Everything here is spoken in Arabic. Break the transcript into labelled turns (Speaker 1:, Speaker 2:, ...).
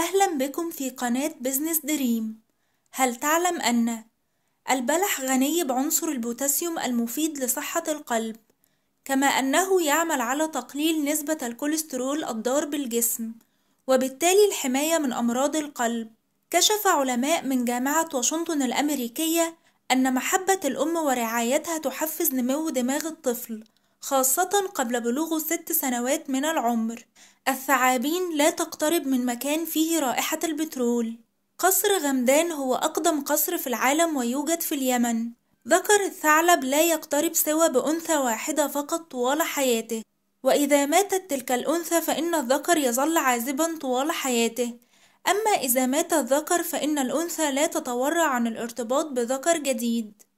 Speaker 1: أهلا بكم في قناة بزنس دريم هل تعلم أن البلح غني بعنصر البوتاسيوم المفيد لصحة القلب كما أنه يعمل على تقليل نسبة الكوليسترول الضار بالجسم وبالتالي الحماية من أمراض القلب كشف علماء من جامعة واشنطن الأمريكية أن محبة الأم ورعايتها تحفز نمو دماغ الطفل خاصة قبل بلوغ ست سنوات من العمر الثعابين لا تقترب من مكان فيه رائحة البترول قصر غمدان هو أقدم قصر في العالم ويوجد في اليمن ذكر الثعلب لا يقترب سوى بأنثى واحدة فقط طوال حياته وإذا ماتت تلك الأنثى فإن الذكر يظل عازبا طوال حياته أما إذا مات الذكر فإن الأنثى لا تتورع عن الارتباط بذكر جديد